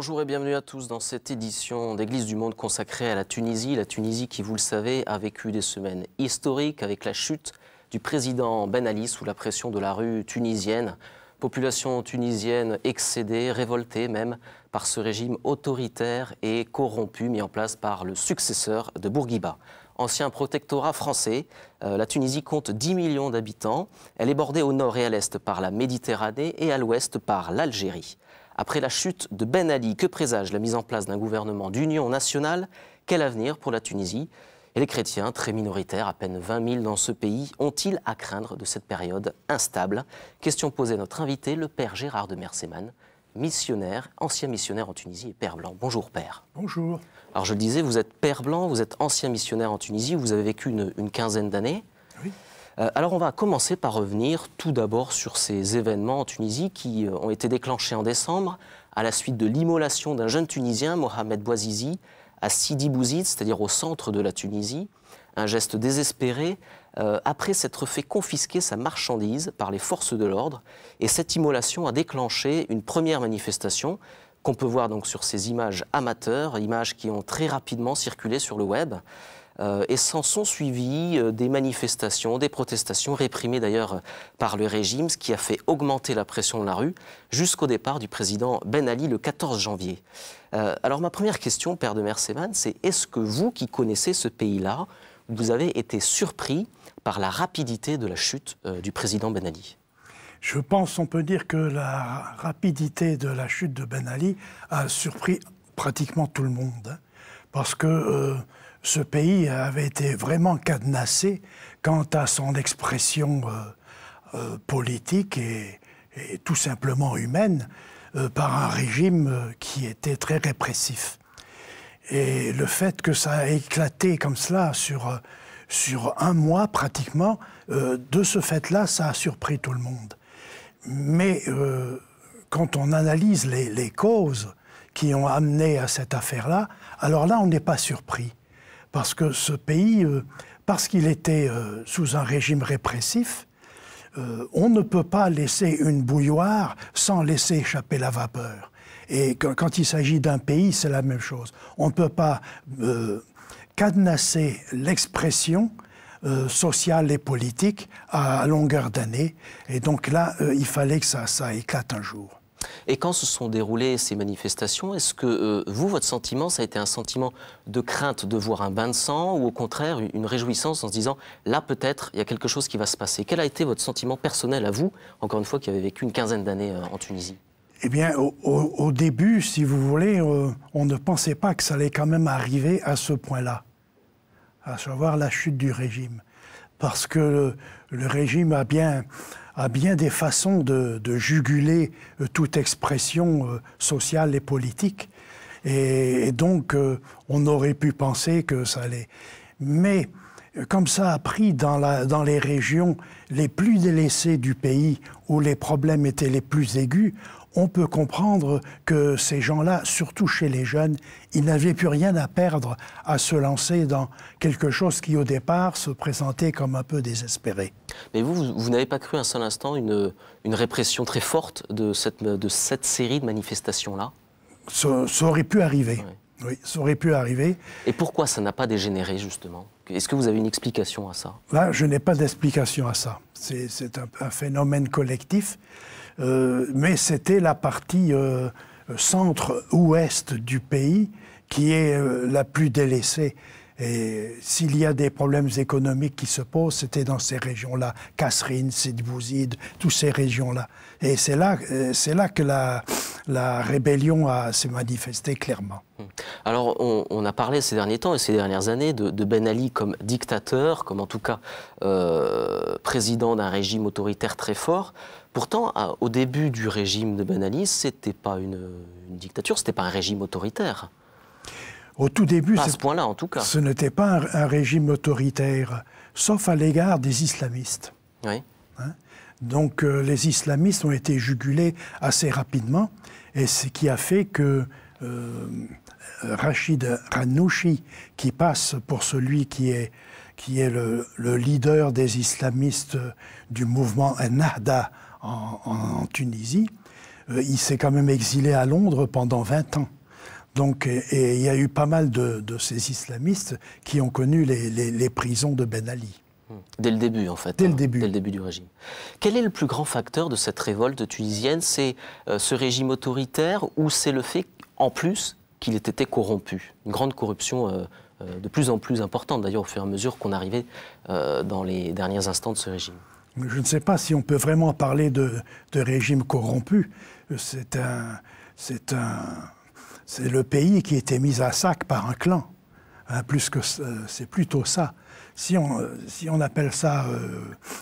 Bonjour et bienvenue à tous dans cette édition d'Église du Monde consacrée à la Tunisie. La Tunisie qui, vous le savez, a vécu des semaines historiques avec la chute du président Ben Ali sous la pression de la rue tunisienne. Population tunisienne excédée, révoltée même par ce régime autoritaire et corrompu mis en place par le successeur de Bourguiba ancien protectorat français. Euh, la Tunisie compte 10 millions d'habitants. Elle est bordée au nord et à l'est par la Méditerranée et à l'ouest par l'Algérie. Après la chute de Ben Ali, que présage la mise en place d'un gouvernement d'union nationale Quel avenir pour la Tunisie Et les chrétiens, très minoritaires, à peine 20 000 dans ce pays, ont-ils à craindre de cette période instable Question posée à notre invité, le père Gérard de Merseman, missionnaire, ancien missionnaire en Tunisie et père blanc. Bonjour père. Bonjour. Alors je le disais, vous êtes père blanc, vous êtes ancien missionnaire en Tunisie, vous avez vécu une, une quinzaine d'années. Oui. Euh, alors on va commencer par revenir tout d'abord sur ces événements en Tunisie qui euh, ont été déclenchés en décembre à la suite de l'immolation d'un jeune Tunisien, Mohamed Bouazizi, à Sidi Bouzid, c'est-à-dire au centre de la Tunisie. Un geste désespéré euh, après s'être fait confisquer sa marchandise par les forces de l'ordre. Et cette immolation a déclenché une première manifestation qu'on peut voir donc sur ces images amateurs, images qui ont très rapidement circulé sur le web. Euh, et s'en sont suivies euh, des manifestations, des protestations réprimées d'ailleurs euh, par le régime, ce qui a fait augmenter la pression de la rue jusqu'au départ du président Ben Ali le 14 janvier. alors ma première question, père de Merceman, c'est est-ce que vous qui connaissez ce pays-là, vous avez été surpris par la rapidité de la chute du président Ben Ali je pense on peut dire que la rapidité de la chute de Ben Ali a surpris pratiquement tout le monde. Hein. Parce que ce pays avait été vraiment cadenassé quant à son expression euh, euh, politique et, tout simplement humaine euh, par un régime qui était très répressif. Et le fait que ça a éclaté comme cela sur, sur un mois pratiquement, de ce fait-là, ça a surpris tout le monde. Mais quand on analyse les causes qui ont amené à cette affaire-là, alors là, on n'est pas surpris parce que ce pays, euh, parce qu'il était euh, sous un régime répressif, euh, on ne peut pas laisser une bouilloire sans laisser échapper la vapeur. Et quand il s'agit d'un pays, c'est la même chose. On ne peut pas cadenasser l'expression sociale et politique à, longueur d'année. Et donc là, il fallait que ça, ça éclate un jour. Et quand se sont déroulées ces manifestations, est-ce que euh, vous, votre sentiment, ça a été un sentiment de crainte de voir un bain de sang ou au contraire une réjouissance en se disant là peut-être il y a quelque chose qui va se passer Quel a été votre sentiment personnel à vous, encore une fois qui avez vécu une quinzaine d'années euh, en Tunisie eh bien, au, début, si vous voulez, euh, on ne pensait pas que ça allait quand même arriver à ce point-là, à savoir la chute du régime. Parce que le régime a bien, a bien des façons de, juguler euh, toute expression euh, sociale et politique. Et, donc, euh, on aurait pu penser que ça allait. Mais comme ça a pris dans, les régions les plus délaissées du pays, où les problèmes étaient les plus aigus, on peut comprendre que ces gens-là, surtout chez les jeunes, ils n'avaient plus rien à perdre à se lancer dans quelque chose qui, au départ, se présentait comme un peu désespéré. Mais vous, vous, n'avez pas cru un seul instant une, une répression très forte de cette, de cette série de manifestations-là ça, aurait pu arriver. Oui. ça aurait pu arriver. Et pourquoi ça n'a pas dégénéré, justement est-ce que vous avez une explication à ça Là, je n'ai pas d'explication à ça. C'est un, un, phénomène collectif. Euh, mais c'était la partie euh, centre-ouest du pays qui est euh, la plus délaissée. Et s'il y a des problèmes économiques qui se posent, c'était dans ces régions-là, Kasserine, Sidbouzid, toutes ces régions-là. Et c'est là, c'est là que la, la rébellion s'est manifestée clairement. Hmm. Alors, on, a parlé ces derniers temps et ces dernières années de, Ben Ali comme dictateur, comme en tout cas président d'un régime autoritaire très fort. Pourtant, au début du régime de Ben Ali, ce n'était pas une, dictature, dictature, n'était pas un régime autoritaire. Au tout début, ce point-là, en tout cas, ce n'était pas un, régime autoritaire, sauf à l'égard des islamistes. Oui. Hein. Donc, euh, les islamistes ont été jugulés assez rapidement, et ce qui a fait que euh, Rachid Ranouchi, qui passe pour celui qui est, le, leader des islamistes du mouvement Ennahda, en, Tunisie, euh, il s'est quand même exilé à Londres pendant 20 ans. Donc, et, il y a eu pas mal de, ces islamistes qui ont connu les, prisons de Ben Ali. Hmm. Dès le début, en fait. Dès le hein. début. Dès le début du régime. Quel est le plus grand facteur de cette révolte tunisienne C'est euh, ce régime autoritaire ou c'est le fait, en plus, qu'il ait été corrompu Une grande corruption euh, de plus en plus importante, d'ailleurs, au fur et à mesure qu'on arrivait dans les derniers instants de ce régime je ne sais pas si on peut vraiment parler de, régime corrompu. C'est le pays qui était mis à sac par un clan. Hein, plus que c'est plutôt ça. Si on, appelle ça euh,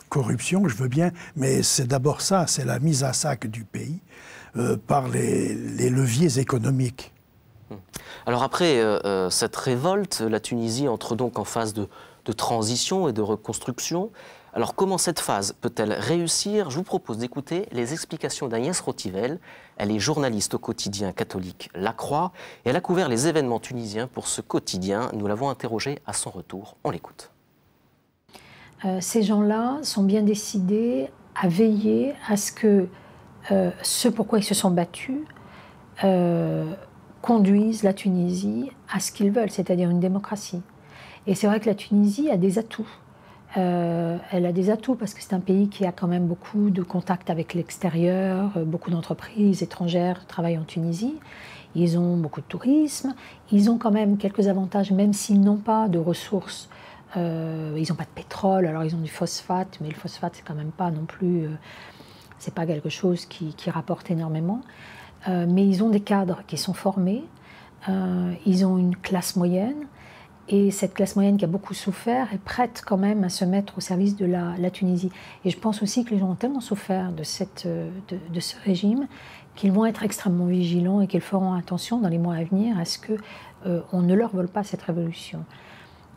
corruption, je veux bien, mais c'est d'abord ça, c'est la mise à sac du pays euh, par les, leviers économiques. Hmm. Alors après euh, cette révolte, la Tunisie entre donc en phase de transition et de reconstruction. Alors comment cette phase peut-elle réussir Je vous propose d'écouter les explications d'Agnès Rotivel. Elle est journaliste au quotidien catholique La Croix et elle a couvert les événements tunisiens pour ce quotidien. Nous l'avons interrogée à son retour. On l'écoute. Euh, ces gens-là sont bien décidés à veiller à ce que euh, ce pourquoi ils se sont battus euh, conduisent la Tunisie à ce qu'ils veulent, c'est-à-dire une démocratie. Et c'est vrai que la Tunisie a des atouts. Euh, elle a des atouts parce que c'est un pays qui a quand même beaucoup de contacts avec l'extérieur, euh, beaucoup d'entreprises étrangères travaillent en Tunisie, ils ont beaucoup de tourisme, ils ont quand même quelques avantages même s'ils n'ont pas de ressources. Euh, ils n'ont pas de pétrole, alors ils ont du phosphate, mais le phosphate c'est quand même pas non plus, c'est pas quelque chose qui rapporte énormément. mais ils ont des cadres qui sont formés, ils ont une classe moyenne, et cette classe moyenne qui a beaucoup souffert est prête quand même à se mettre au service de la, Tunisie. Et je pense aussi que les gens ont tellement souffert de, cette, euh, de, ce régime qu'ils vont être extrêmement vigilants et qu'ils feront attention dans les mois à venir à ce qu'on euh, on ne leur vole pas cette révolution.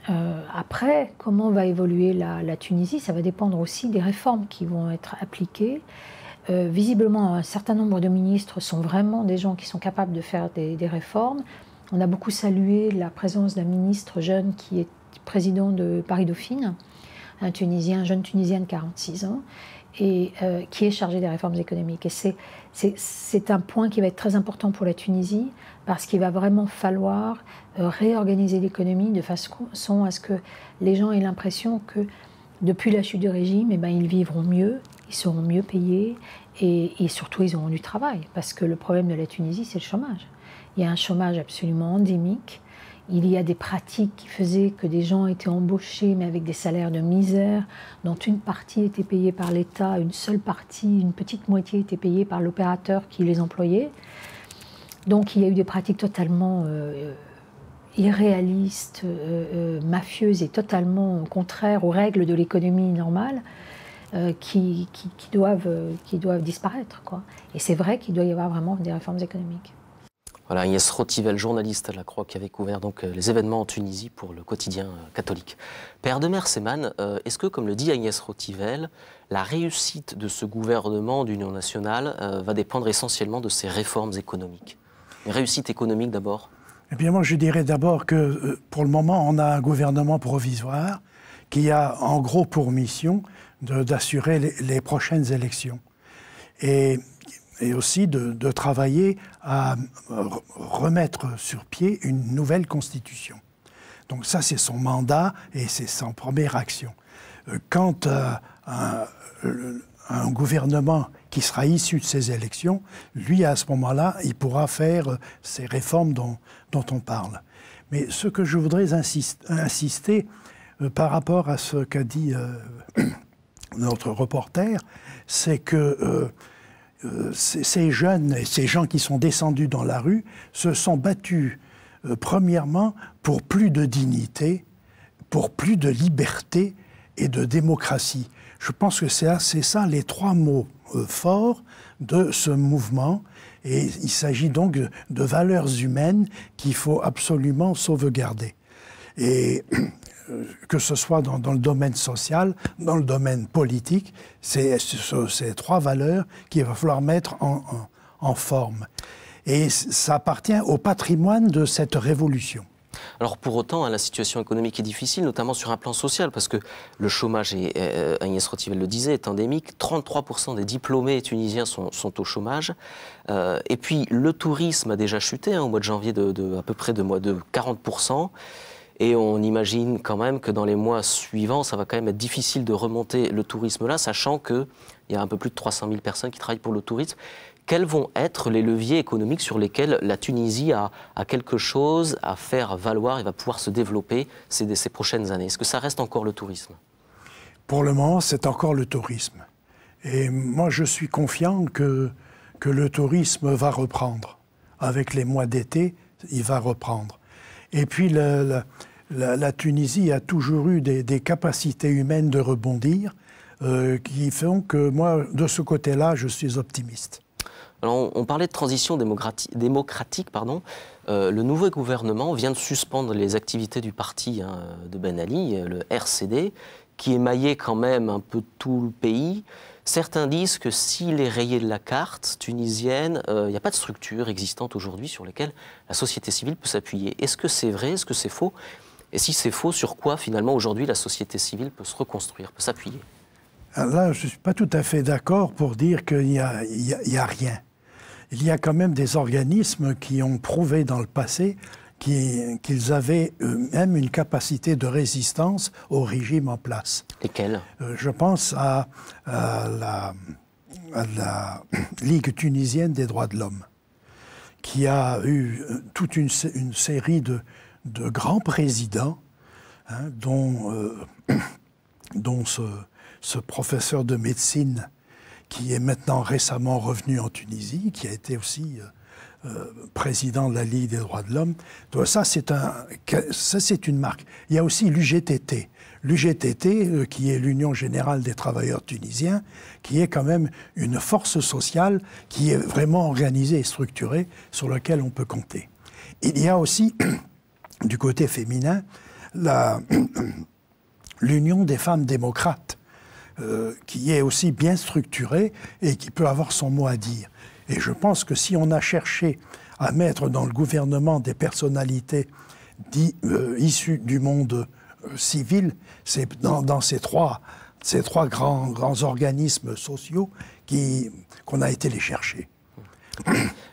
Euh, après, comment va évoluer la, Tunisie Ça va dépendre aussi des réformes qui vont être appliquées. visiblement, un certain nombre de ministres sont vraiment des gens qui sont capables de faire des, des réformes. On a beaucoup salué la présence d'un ministre jeune qui est président de Paris-Dauphine, un Tunisien, jeune Tunisien de 46 ans, et euh, qui est chargé des réformes économiques. Et c'est un point qui va être très important pour la Tunisie, parce qu'il va vraiment falloir euh, réorganiser l'économie de façon à ce que les gens aient l'impression que depuis la chute du régime, eh ben, ils vivront mieux, ils seront mieux payés, et surtout ils auront du travail, parce que le problème de la Tunisie, c'est le chômage. Il y a un chômage absolument endémique. Il y a des pratiques qui faisaient que des gens étaient embauchés mais avec des salaires de misère, dont une partie était payée par l'État, une seule partie, une petite moitié était payée par l'opérateur qui les employait. Donc il y a eu des pratiques totalement euh, euh, irréalistes, euh, mafieuses et totalement contraires aux règles de l'économie normale. Qui, qui, qui, doivent, qui doivent disparaître. Quoi. Et c'est vrai qu'il doit y avoir vraiment des réformes économiques. Voilà, Agnès Rotivel, journaliste à la Croix, qui avait couvert donc euh, les événements en Tunisie pour le quotidien euh, catholique. Père de Merseman, euh, est-ce que, comme le dit Agnès Rotivel, la réussite de ce gouvernement d'union nationale va dépendre essentiellement de ses réformes économiques Une réussite économique d'abord Eh bien, moi, je dirais d'abord que, pour le moment, on a un gouvernement provisoire qui a, en gros, pour mission d'assurer les, prochaines élections. Et et aussi de, travailler à remettre sur pied une nouvelle constitution. Donc ça, c'est son mandat et c'est sa première action. Euh, quant à euh, un, gouvernement qui sera issu de ces élections, lui, à ce moment-là, il pourra faire euh, ces réformes dont, dont, on parle. Mais ce que je voudrais insister, insister par rapport à ce qu'a dit notre reporter, c'est que euh, ces jeunes et ces gens qui sont descendus dans la rue se sont battus, euh, premièrement, pour plus de dignité, pour plus de liberté et de démocratie. Je pense que c'est ça les trois mots euh, forts de ce mouvement. Et il s'agit donc de valeurs humaines qu'il faut absolument sauvegarder. Et euh, que ce soit dans, le domaine social, dans le domaine politique, c'est ces trois valeurs qu'il va falloir mettre en, forme. Et ça appartient au patrimoine de cette révolution. Alors pour autant, hein, la situation économique est difficile, notamment sur un plan social, parce que le chômage, est, euh, Agnès Rotivel le disait, est endémique. 33% des diplômés tunisiens sont, au chômage. Euh, et puis le tourisme a déjà chuté hein, au mois de janvier de, à peu près de, de 40%. Et on imagine quand même que dans les mois suivants, ça va quand même être difficile de remonter le tourisme là, sachant qu'il y a un peu plus de 300 000 personnes qui travaillent pour le tourisme. Quels vont être les leviers économiques sur lesquels la Tunisie a, quelque chose à faire valoir et va pouvoir se développer ces, prochaines années Est-ce que ça reste encore le tourisme Pour le moment, c'est encore le tourisme. Et moi, je suis confiant que, que le tourisme va reprendre. Avec les mois d'été, il va reprendre. Et puis, le, la, Tunisie a toujours eu des, capacités humaines de rebondir euh, qui font que moi, de ce côté-là, je suis optimiste. Alors, on, parlait de transition démocratique. démocratique. pardon. Euh, le nouveau gouvernement vient de suspendre les activités du parti hein, de Ben Ali, euh, le RCD, qui émaillait quand même un peu tout le pays. Certains disent que s'il est rayé de la carte tunisienne, il n'y a pas de structure existante aujourd'hui sur laquelle la société civile peut s'appuyer. Est-ce que c'est vrai Est-ce que c'est faux et si c'est faux, sur quoi finalement aujourd'hui la société civile peut se reconstruire, peut s'appuyer ah, Là, je ne suis pas tout à fait d'accord pour dire qu'il n'y a, rien. Il y a quand même des organismes qui ont prouvé dans le passé qu'ils avaient même une capacité de résistance au régime en place. Lesquels euh, Je pense à, la, la Ligue tunisienne des droits de l'homme, qui a eu euh, toute une série de, de grands présidents, hein, dont, euh, dont ce, ce, professeur de médecine qui est maintenant récemment revenu en Tunisie, qui a été aussi euh, euh, président de la Ligue des droits de l'homme. Ça, c'est un, une marque. Il y a aussi l'UGTT. L'UGTT, qui est l'Union générale des travailleurs tunisiens, qui est quand même une force sociale qui est vraiment organisée et structurée, sur laquelle on peut compter. Il y a aussi du côté féminin, l'Union des femmes démocrates, euh, qui est aussi bien structurée et qui peut avoir son mot à dire. Et je pense que si on a cherché à mettre dans le gouvernement des personnalités euh, issues du monde euh, civil, c'est dans, ces trois, ces trois grands, grands organismes sociaux qu'on a été les chercher.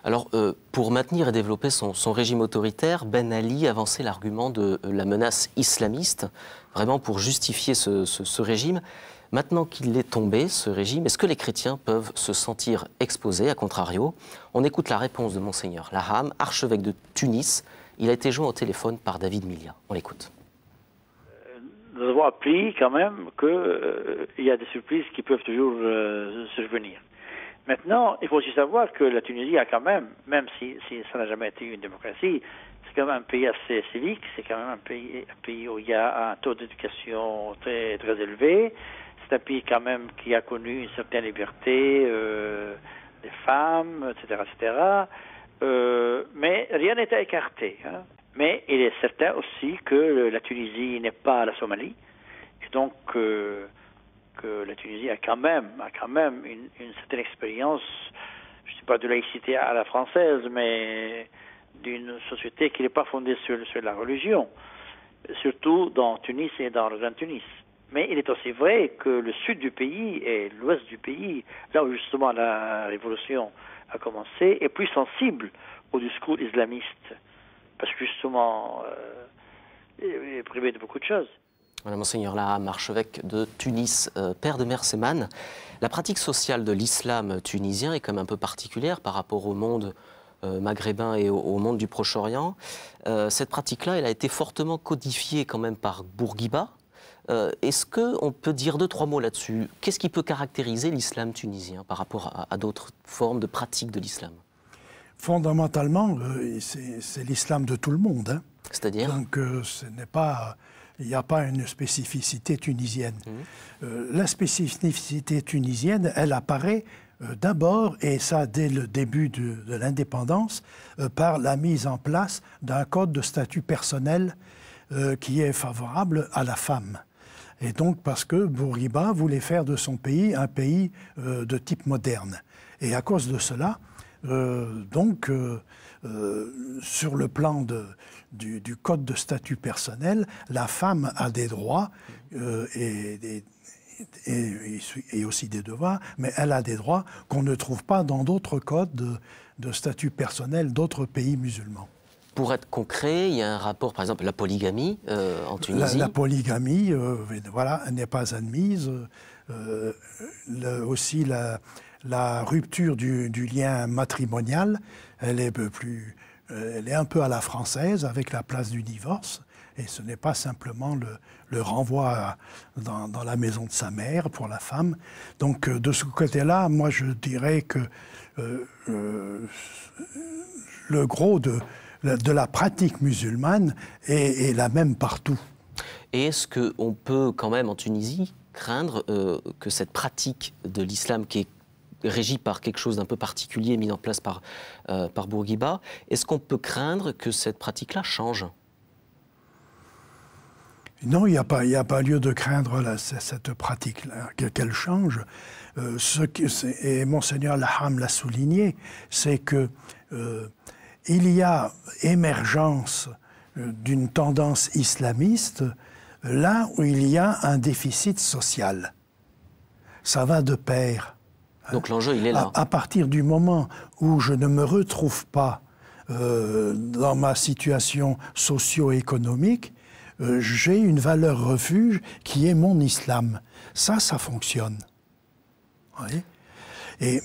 Alors, euh, pour maintenir et développer son, régime autoritaire, Ben Ali avançait l'argument de euh, la menace islamiste, vraiment pour justifier ce, régime. Maintenant qu'il est tombé, ce régime, est-ce que les chrétiens peuvent se sentir exposés, à contrario On écoute la réponse de Monseigneur Laham, archevêque de Tunis. Il a été joint au téléphone par David Milia. On l'écoute euh, nous avons appris quand même qu'il y a des surprises qui peuvent toujours survenir. Maintenant, il faut aussi savoir que la Tunisie a quand même, même si, si ça n'a jamais été une démocratie, c'est quand même un pays assez civique, c'est quand même un pays, où il y a un taux d'éducation très, très élevé, c'est un pays quand même qui a connu une certaine liberté euh, des femmes, etc., etc. Euh, mais rien n'était écarté. Hein. Mais il est certain aussi que la Tunisie n'est pas la Somalie. donc, euh, que la Tunisie a quand même, a quand même une, certaine expérience, je ne sais pas de laïcité à la française, mais d'une société qui n'est pas fondée sur, sur, la religion, surtout dans Tunis et dans le Tunis. Mais il est aussi vrai que le sud du pays et l'ouest du pays, là où justement la révolution a commencé, est plus sensible au discours islamiste, parce que justement, euh, est privé de beaucoup de choses. Voilà, Monseigneur Laham, archevêque de Tunis, euh, père de Merseman. La pratique sociale de l'islam tunisien est quand même un peu particulière par rapport au monde euh, maghrébin et au, monde du Proche-Orient. Euh, cette pratique-là, elle a été fortement codifiée quand même par Bourguiba. Est-ce qu'on peut dire deux, trois mots là-dessus Qu'est-ce qui peut caractériser l'islam tunisien par rapport à, d'autres formes de pratiques de l'islam Fondamentalement, c'est l'islam de tout le monde. Hein. C'est-à-dire Donc ce n'est pas il n'y a pas une spécificité tunisienne. Mhm. Euh, la spécificité tunisienne, elle apparaît euh, d'abord, et ça dès le début de, l'indépendance, euh, par la mise en place d'un code de statut personnel qui est favorable à la femme. Et donc parce que Bouriba voulait faire de son pays un pays de type moderne. Et à cause de cela, donc euh, sur le plan de, du, code de statut personnel, la femme a des droits euh, et, aussi des devoirs, mais elle a des droits qu'on ne trouve pas dans d'autres codes de, statut personnel d'autres pays musulmans pour être concret, il y a un rapport, par exemple, la polygamie euh, en Tunisie. La, polygamie, voilà, n'est pas admise. aussi la, la rupture du, lien matrimonial, euh, elle est, un peu à la française avec la place du divorce. Et ce n'est pas simplement le, renvoi dans, la maison de sa mère pour la femme. Donc euh, de ce côté-là, moi je dirais que euh, le gros de, la pratique musulmane est, la même partout. Et est-ce qu'on peut quand même en Tunisie craindre que cette pratique de l'islam qui est régie par quelque chose d'un peu particulier mis en place par, euh, par Bourguiba. Est-ce qu'on peut craindre que cette pratique-là change non, il n'y a, pas, a pas lieu de craindre cette pratique-là, qu'elle change. Euh, ce que, et Monseigneur Laham l'a souligné, c'est que euh, il y a émergence d'une tendance islamiste là où il y a un déficit social. Ça va de pair. Donc l'enjeu, il est là. À, partir du moment où je ne me retrouve pas euh, dans ma situation socio-économique, euh, j'ai une valeur refuge qui est mon islam. Ça, ça fonctionne.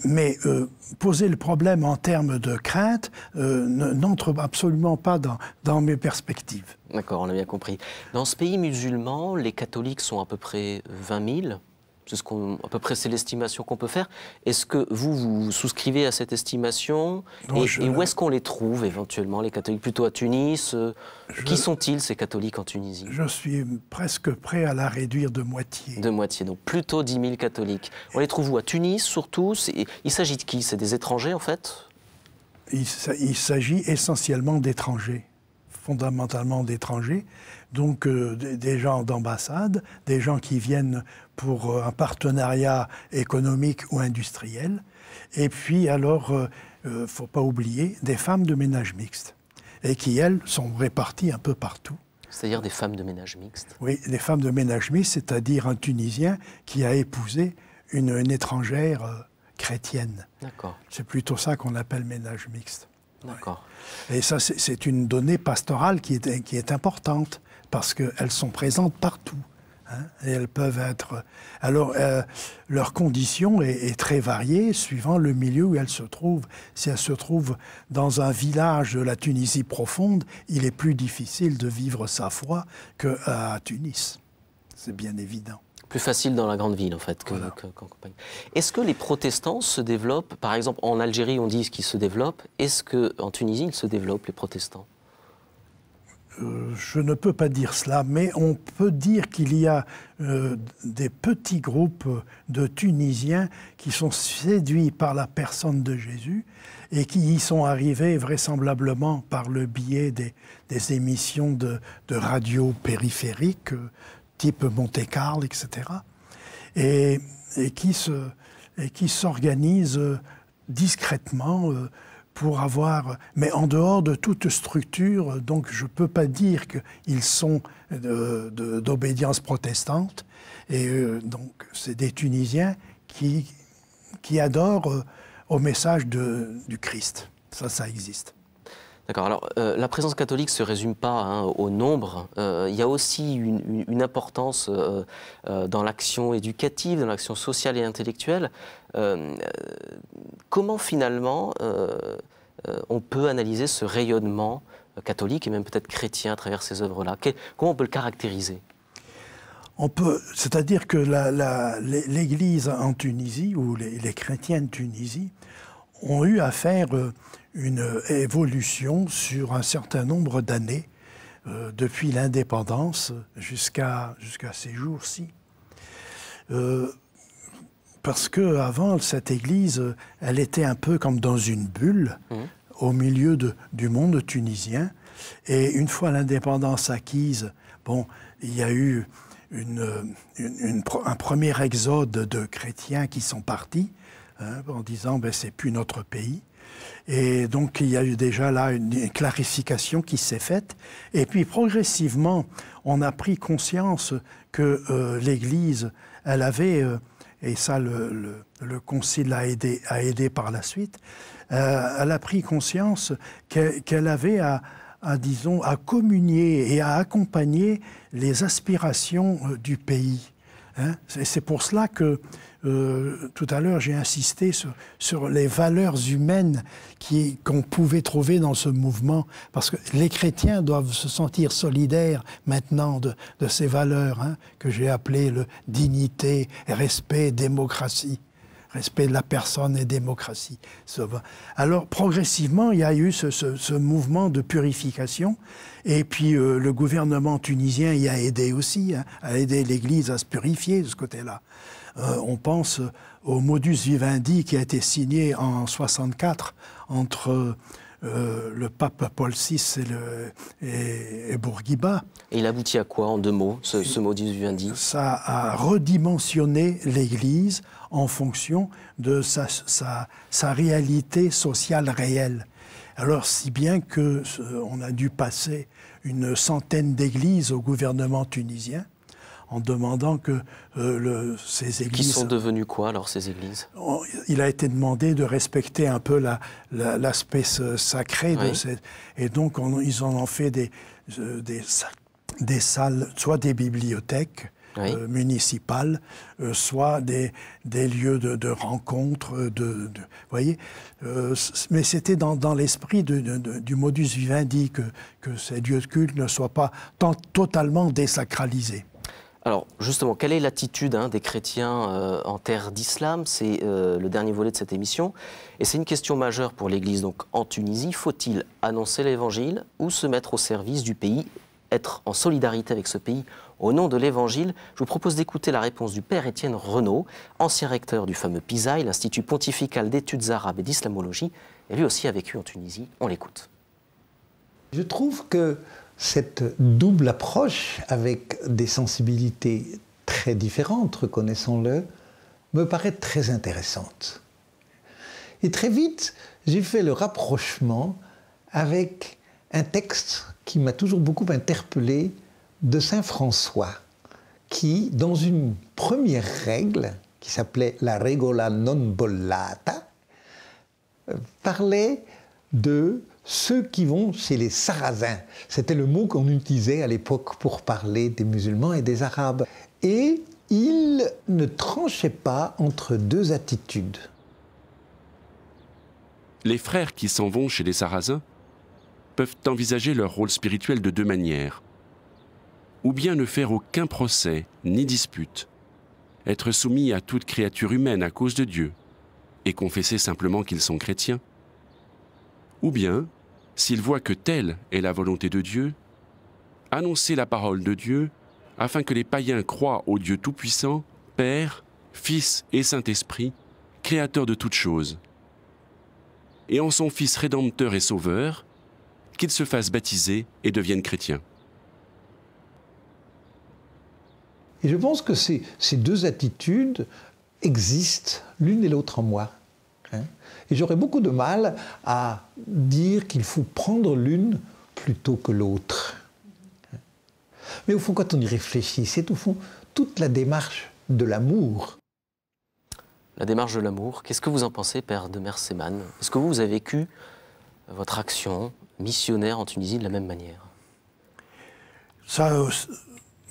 mais euh, poser le problème en termes de crainte n'entre absolument pas dans, dans mes perspectives. D'accord, on a bien compris. Dans ce pays musulman, les catholiques sont à peu près 20 000 c'est ce à peu près, c'est l'estimation qu'on peut faire. Est-ce que vous, vous souscrivez à cette estimation et, où est-ce qu'on les trouve éventuellement, les catholiques Plutôt à Tunis euh, Qui sont-ils, ces catholiques en Tunisie Je suis presque prêt à la réduire de moitié. De moitié, donc plutôt 10 000 catholiques. On les trouve où À Tunis, surtout Il s'agit de qui C'est des étrangers, en fait Il s'agit essentiellement d'étrangers, fondamentalement d'étrangers, donc euh, des gens d'ambassade, des gens qui viennent pour euh, un partenariat économique ou industriel, et puis alors, ne euh, faut pas oublier, des femmes de ménage mixte, et qui, elles, sont réparties un peu partout. C'est-à-dire des femmes de ménage mixte Oui, des femmes de ménage mixte, c'est-à-dire un Tunisien qui a épousé une, étrangère chrétienne. D'accord. C'est plutôt ça qu'on appelle ménage mixte. D'accord. Et ça, c'est une donnée pastorale qui qui est importante parce qu'elles sont présentes partout. Hein, et elles peuvent être. Alors, euh, leur condition est, très variée suivant le milieu où elles se trouvent. Si elles se trouvent dans un village de la Tunisie profonde, il est plus difficile de vivre sa foi qu'à euh, Tunis. C'est bien évident. Plus facile dans la grande ville, en fait, qu'en campagne. Est-ce que les protestants se développent Par exemple, en Algérie, on dit qu'ils se développent. Est-ce qu'en Tunisie, ils se développent, les protestants euh, je ne peux pas dire cela, mais on peut dire qu'il y a euh, des petits groupes de Tunisiens qui sont séduits par la personne de Jésus et qui y sont arrivés vraisemblablement par le biais des, émissions de, de radio périphériques, type Monte-Carlo, etc., et, et qui s'organisent discrètement euh, pour avoir, mais en dehors de toute structure, donc je ne peux pas dire qu'ils sont d'obédience protestante. Et euh, donc, c'est des Tunisiens qui, adorent euh, au message du Christ. Ça, ça existe. Alors, euh, la présence catholique se résume pas hein, au nombre. Euh, il y a aussi une, importance euh, dans l'action éducative, dans l'action sociale et intellectuelle. comment finalement on peut analyser ce rayonnement catholique et même peut-être chrétien à travers ces œuvres-là Comment on peut le caractériser on peut, c'est-à-dire que l'Église en Tunisie ou les, les chrétiens de Tunisie ont eu à faire euh, une évolution sur un certain nombre d'années, euh, depuis l'indépendance jusqu'à jusqu'à ces jours-ci. Euh, parce que avant cette Église, elle était un peu comme dans une bulle mmh. au milieu de, du monde tunisien. Et une fois l'indépendance acquise, bon, il y a eu une, un premier exode de chrétiens qui sont partis, en disant ben, c'est plus notre pays. Et donc il y a eu déjà là une clarification qui s'est faite. Et puis progressivement, on a pris conscience que euh, l'Église, elle avait, euh, et ça le, Concile a aidé, par la suite, euh, elle a pris conscience qu'elle avait à, disons, à communier et à accompagner les aspirations du pays. Hein? c'est pour cela que euh, tout à l'heure j'ai insisté sur, les valeurs humaines qu'on pouvait trouver dans ce mouvement, parce que les chrétiens doivent se sentir solidaires maintenant de, ces valeurs hein, que j'ai appelées le dignité, respect, démocratie respect de la personne et démocratie. Alors progressivement, il y a eu ce, mouvement de purification, et puis euh, le gouvernement tunisien y a aidé aussi, hein, a aidé l'Église à se purifier de ce côté-là. Euh, on pense au modus vivendi qui a été signé en 64 entre euh, le pape Paul VI et, le, Bourguiba. Et il aboutit à quoi, en deux mots, ce, ce modus vivendi Ça a redimensionné l'Église en fonction de sa, réalité sociale réelle. Alors, si bien que on a dû passer une centaine d'églises au gouvernement tunisien, en demandant que euh, ces églises... Qui sont devenues quoi alors ces églises Il a été demandé de respecter un peu l'aspect euh, sacré de ces... Et donc ils en ont fait des, euh, des salles, soit des bibliothèques, euh, municipales, euh, soit des, des lieux de, rencontre, euh, de, voyez. mais c'était dans, l'esprit du modus vivendi que, que ces lieux de culte ne soient pas tant, totalement désacralisés. Alors justement, quelle est l'attitude hein, des chrétiens en terre d'islam C'est le dernier volet de cette émission. Et c'est une question majeure pour l'Église. Donc en Tunisie, faut-il annoncer l'Évangile ou se mettre au service du pays, être en solidarité avec ce pays au nom de l'Évangile, je vous propose d'écouter la réponse du père Étienne Renaud, ancien recteur du fameux PISAI, l'Institut pontifical d'études arabes et d'islamologie, et lui aussi a vécu en Tunisie. On l'écoute. Je trouve que cette double approche, avec des sensibilités très différentes, reconnaissons-le, me paraît très intéressante. Et très vite, j'ai fait le rapprochement avec un texte qui m'a toujours beaucoup interpellé, de Saint François, qui, dans une première règle, qui s'appelait la regola non bollata, euh, parlait de ceux qui vont chez les Sarrasins. C'était le mot qu'on utilisait à l'époque pour parler des musulmans et des arabes. Et il ne tranchait pas entre deux attitudes. Les frères qui s'en vont chez les Sarrasins peuvent envisager leur rôle spirituel de deux manières ou bien ne faire aucun procès ni dispute, être soumis à toute créature humaine à cause de Dieu, et confesser simplement qu'ils sont chrétiens, ou bien, s'ils voient que telle est la volonté de Dieu, annoncer la parole de Dieu afin que les païens croient au Dieu Tout-Puissant, Père, Fils et Saint-Esprit, Créateur de toutes choses, et en son Fils Rédempteur et Sauveur, qu'ils se fassent baptiser et deviennent chrétiens. Et je pense que ces, ces deux attitudes existent l'une et l'autre en moi. Hein. Et j'aurais beaucoup de mal à dire qu'il faut prendre l'une plutôt que l'autre. Hein. Mais au fond, quand on y réfléchit, c'est au fond toute la démarche de l'amour. La démarche de l'amour, qu'est-ce que vous en pensez, Père de Merceman Est-ce que vous, vous avez vécu votre action missionnaire en Tunisie de la même manière Ça, euh,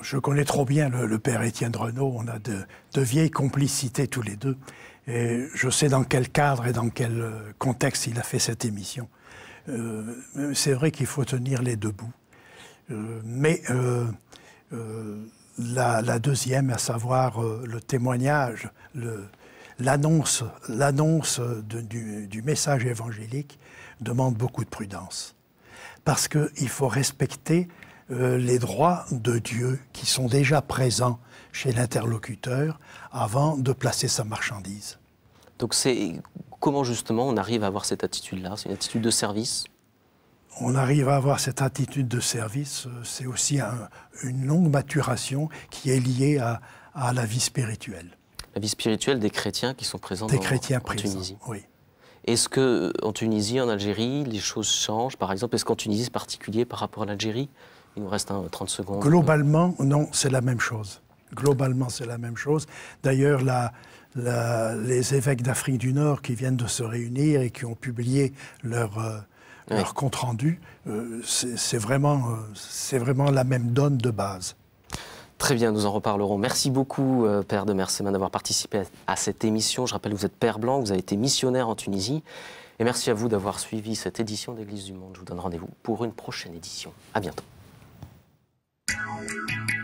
je connais trop bien le, père Étienne Renaud, on a de, vieilles complicités tous les deux, et je sais dans quel cadre et dans quel euh, contexte il a fait cette émission. Euh, c'est vrai qu'il faut tenir les deux bouts. Euh, mais la, deuxième, à savoir le témoignage, l'annonce du message évangélique, demande beaucoup de prudence. Parce qu'il faut respecter euh, les droits de Dieu qui sont déjà présents chez l'interlocuteur avant de placer sa marchandise. Donc c'est comment justement on arrive à avoir cette attitude-là C'est une attitude de service on arrive à avoir cette attitude de service, euh, c'est aussi une longue maturation qui est liée à, la vie spirituelle. La vie spirituelle des chrétiens qui sont présents des chrétiens en présents, Tunisie. Oui. Est-ce que euh, en Tunisie, en Algérie, les choses changent Par exemple, est-ce qu'en Tunisie c'est particulier par rapport à l'Algérie il nous reste 30 hein, secondes. Globalement, non, c'est la même chose. Globalement, c'est la même chose. D'ailleurs, les évêques d'Afrique du Nord qui viennent de se réunir et qui ont publié leur, euh, compte rendu, euh, euh, c'est vraiment, la même donne de base. Très bien, nous en reparlerons. Merci beaucoup, Père de Merseman, d'avoir participé à, cette émission. Je rappelle, vous êtes Père Blanc, vous avez été missionnaire en Tunisie. Et merci à vous d'avoir suivi cette édition d'Église du Monde. Je vous donne rendez-vous pour une prochaine édition. À bientôt. Thank you.